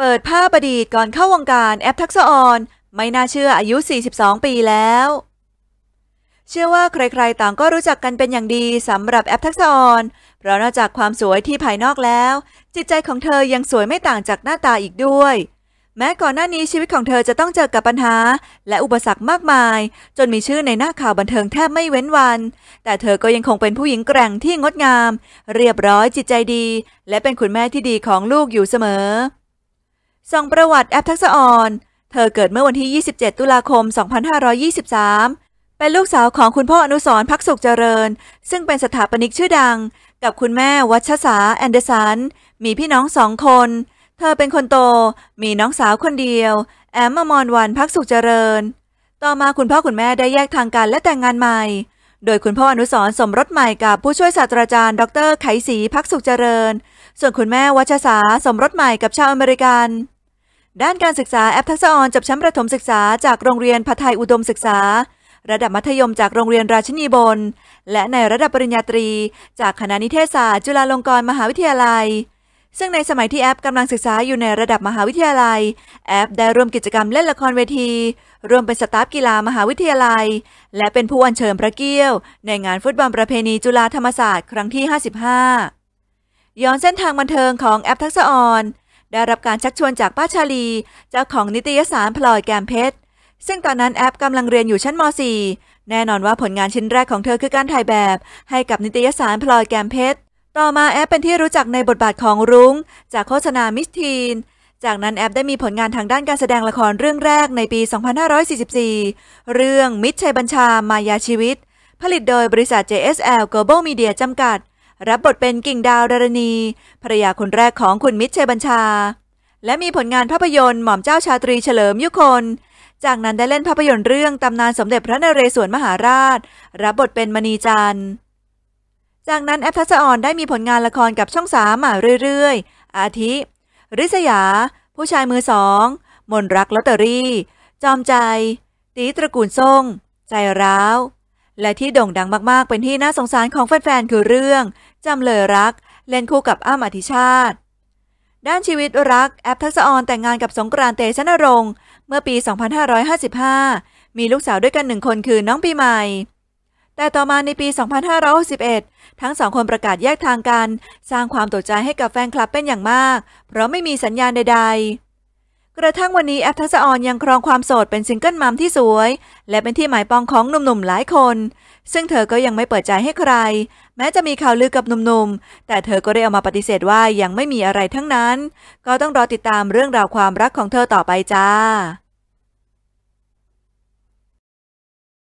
เปิดภาพอดีตก่อนเข้าวงการแอปทักษะออนไม่น่าเชื่ออายุ 42 ปีแล้ว เชื่อว่าใครๆต่างก็รู้จักกันเป็นอย่างดีสำหรับแอปทักษะออนเพราะนอกจากความสวยที่ภายนอกแล้ว จิตใจของเธอยังสวยไม่ต่างจากหน้าตาอีกด้วย แม้ก่อนหน้านี้ชีวิตของเธอจะต้องเจอกับปัญหา และอุปสรรคมากมาย จนมีชื่อในหน้าข่าวบันเทิงแทบไม่เว้นวัน แต่เธอก็ยังคงเป็นผู้หญิงแกร่งที่งดงาม เรียบร้อยจิตใจดี และเป็นคุณแม่ที่ดีของลูกอยู่เสมอส่องประวัติแอปทักษออน เธอเกิดเมื่อวันที่ 27 ตุลาคม 2523 เป็นลูกสาวของคุณพ่ออนุสรพักสุขเจริญ ซึ่งเป็นสถาปนิกชื่อดัง กับคุณแม่วัชสาแอนเดอร์สัน มีพี่น้องสองคน เธอเป็นคนโต มีน้องสาวคนเดียว แอมมมอนวันพักสุขเจริญ ต่อมาคุณพ่อคุณแม่ได้แยกทางกันและแต่งงานใหม่ โดยคุณพ่ออนุสรสมรสใหม่กับผู้ช่วยศาสตราจารย์ดรไขศรีพักสุขเจริญ ส่วนคุณแม่วัชสาสมรสใหม่กับชาวอเมริกันด้านการศึกษาแอปทักษะออนจับชั้นประถมศึกษาจากโรงเรียนพัทไทยอุดมศึกษา ระดับมัธยมจากโรงเรียนราชินีบนและในระดับปริญญาตรี จากคณะนิเทศศาสตร์ จุฬาลงกรณ์มหาวิทยาลัย ซึ่งในสมัยที่แอปกำลังศึกษาอยู่ในระดับมหาวิทยาลัย แอปได้ร่วมกิจกรรมเล่นละครเวทีร่วมเป็นสตาฟกีฬามหาวิทยาลัย และเป็นผู้อัญเชิญพระเกี้ยวในงานฟุตบอลประเพณีจุฬาธรรมศาสตร์ครั้งที่ 55ย้อนเส้นทางบันเทิงของแอปทักษะออนได้รับการชักชวนจากป้าชาลี เจ้าของนิตยสารพลอยแกมเพชรซึ่งตอนนั้นแอปกำลังเรียนอยู่ชั้นม .4 แน่นอนว่าผลงานชิ้นแรกของเธอคือการถ่ายแบบ ให้กับนิตยสารพลอยแกมเพชร ต่อมาแอปเป็นที่รู้จักในบทบาทของรุ้ง จากโฆษณามิสทีน จากนั้นแอปได้มีผลงานทางด้านการแสดงละครเรื่องแรกในปี 2544 เรื่องมิตรชัยบัญชามายาชีวิต ผลิตโดยบริษัท JSL Global Media จำกัดรับบทเป็นกิ่งดาวดารณี ภรยาคนแรกของคุณมิตรเชบัญชา และมีผลงานภาพยนตร์หม่อมเจ้าชาตรีเฉลิมยุคนจากนั้นได้เล่นภาพยนตร์เรื่อง ตำนานสมเด็จพระนเรศวรมหาราชรับบทเป็นมณีจันทร์ จากนั้นแอฟทัศออนได้มีผลงานละครกับช่องสามมาเรื่อยๆ อาทิริษยา ผู้ชายมือสองมนรักลอตเตอรี่ จอมใจ ตีตระกูลทรงใจร้าวและที่โด่งดังมากๆเป็นที่น่าสงสารของแฟนๆ คือเรื่อง จำเลยรัก เล่นคู่กับอ้ามอธิชาติ ด้านชีวิตรัก แอปทักษออนแต่งงานกับสงกรานเตชนรงค์ เมื่อปี 2555 มีลูกสาวด้วยกันหนึ่งคนคือน้องปีใหม่ แต่ต่อมาในปี 2561 ทั้งสองคนประกาศแยกทางกัน สร้างความตกใจให้กับแฟนคลับเป็นอย่างมาก เพราะไม่มีสัญญาณใดๆกระทั่งวันนี้แอฟทัศออน ยังครองความโสดเป็นซิงเกิลมัมที่สวย และเป็นที่หมายปองของหนุ่มๆหลายคน ซึ่งเธอก็ยังไม่เปิดใจให้ใคร แม้จะมีข่าวลือกับหนุ่มๆ แต่เธอก็ได้ออกมาปฏิเสธว่ายังไม่มีอะไรทั้งนั้น ก็ต้องรอติดตามเรื่องราวความรักของเธอต่อไปจ้า